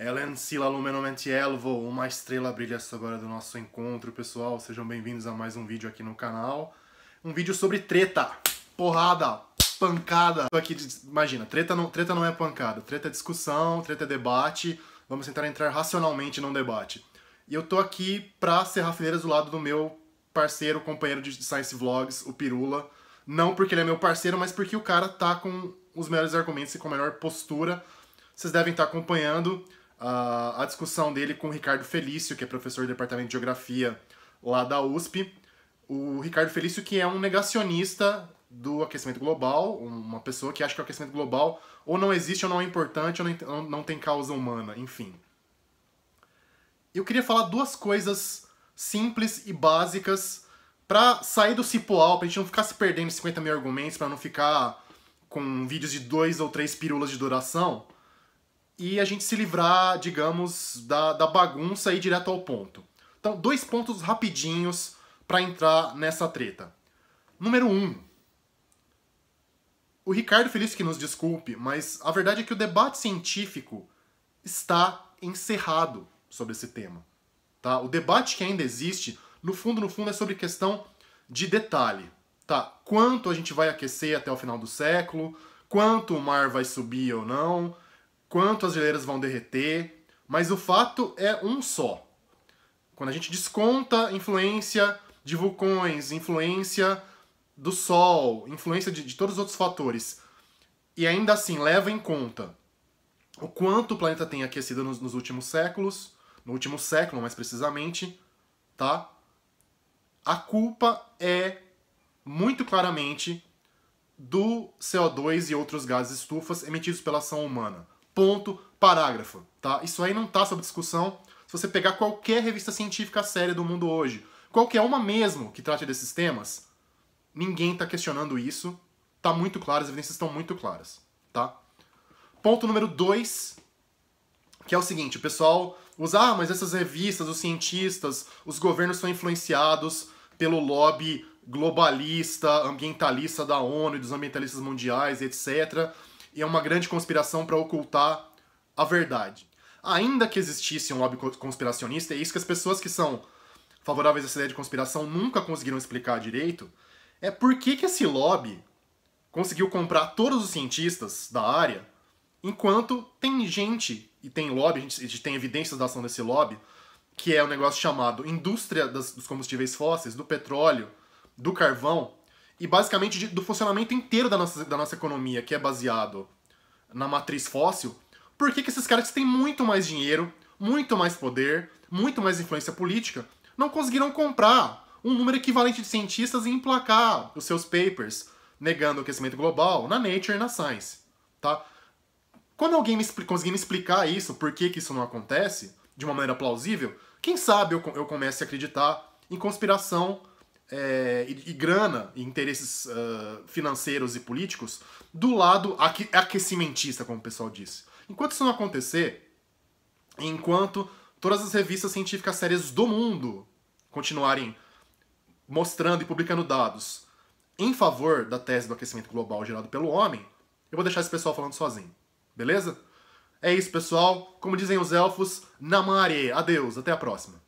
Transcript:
Helen, Sila Lumenomentiel, vou uma estrela brilha hora do nosso encontro, pessoal. Sejam bem-vindos a mais um vídeo aqui no canal. Um vídeo sobre treta, porrada, pancada. aqui, imagina, treta não, treta não é pancada, treta é discussão, treta é debate. Vamos tentar entrar racionalmente num debate. E eu tô aqui pra ser fileiras do lado do meu parceiro, companheiro de Science Vlogs, o Pirula. Não porque ele é meu parceiro, mas porque o cara tá com os melhores argumentos e com a melhor postura. Vocês devem estar tá acompanhando a, a discussão dele com o Ricardo Felício, que é professor do Departamento de Geografia lá da USP. O Ricardo Felício, que é um negacionista do aquecimento global, uma pessoa que acha que o aquecimento global ou não existe, ou não é importante, ou não tem causa humana, enfim. Eu queria falar duas coisas simples e básicas para sair do cipoal, pra gente não ficar se perdendo em 50 mil argumentos, para não ficar com vídeos de dois ou três pílulas de duração e a gente se livrar, digamos, da, da bagunça e ir direto ao ponto. Então, dois pontos rapidinhos para entrar nessa treta. Número Um, o Ricardo Feliz que nos desculpe, mas a verdade é que o debate científico está encerrado sobre esse tema. Tá? O debate que ainda existe, no fundo, no fundo, é sobre questão de detalhe. Tá? Quanto a gente vai aquecer até o final do século, quanto o mar vai subir ou não, quanto as geleiras vão derreter, mas o fato é um só. Quando a gente desconta influência de vulcões, influência do Sol, influência de, de todos os outros fatores, e ainda assim leva em conta o quanto o planeta tem aquecido nos, nos últimos séculos, no último século mais precisamente, tá? A culpa é muito claramente do CO2 e outros gases estufas emitidos pela ação humana. Ponto, parágrafo. Tá? Isso aí não está sob discussão. Se você pegar qualquer revista científica séria do mundo hoje, qualquer uma mesmo que trate desses temas, ninguém está questionando isso. Tá muito claro, as evidências estão muito claras. Tá? Ponto número 2, que é o seguinte, o pessoal usa, ah, mas essas revistas, os cientistas, os governos são influenciados pelo lobby globalista, ambientalista da ONU e dos ambientalistas mundiais, etc e é uma grande conspiração para ocultar a verdade. Ainda que existisse um lobby conspiracionista, é isso que as pessoas que são favoráveis a essa ideia de conspiração nunca conseguiram explicar direito, é por que, que esse lobby conseguiu comprar todos os cientistas da área, enquanto tem gente, e tem lobby, a gente tem evidências da ação desse lobby, que é um negócio chamado indústria das, dos combustíveis fósseis, do petróleo, do carvão, e basicamente de, do funcionamento inteiro da nossa, da nossa economia, que é baseado na matriz fóssil, por que, que esses caras que têm muito mais dinheiro, muito mais poder, muito mais influência política, não conseguiram comprar um número equivalente de cientistas e emplacar os seus papers negando o aquecimento global na Nature e na Science, tá? Quando alguém me conseguir me explicar isso, por que, que isso não acontece, de uma maneira plausível, quem sabe eu, eu comece a acreditar em conspiração é, e, e, grana, e interesses uh, financeiros e políticos, do lado aque, aquecimentista, como o pessoal disse. Enquanto isso não acontecer, enquanto todas as revistas científicas sérias do mundo continuarem mostrando e publicando dados em favor da tese do aquecimento global gerado pelo homem, eu vou deixar esse pessoal falando sozinho. Beleza? É isso, pessoal. Como dizem os elfos, namare. Adeus, até a próxima.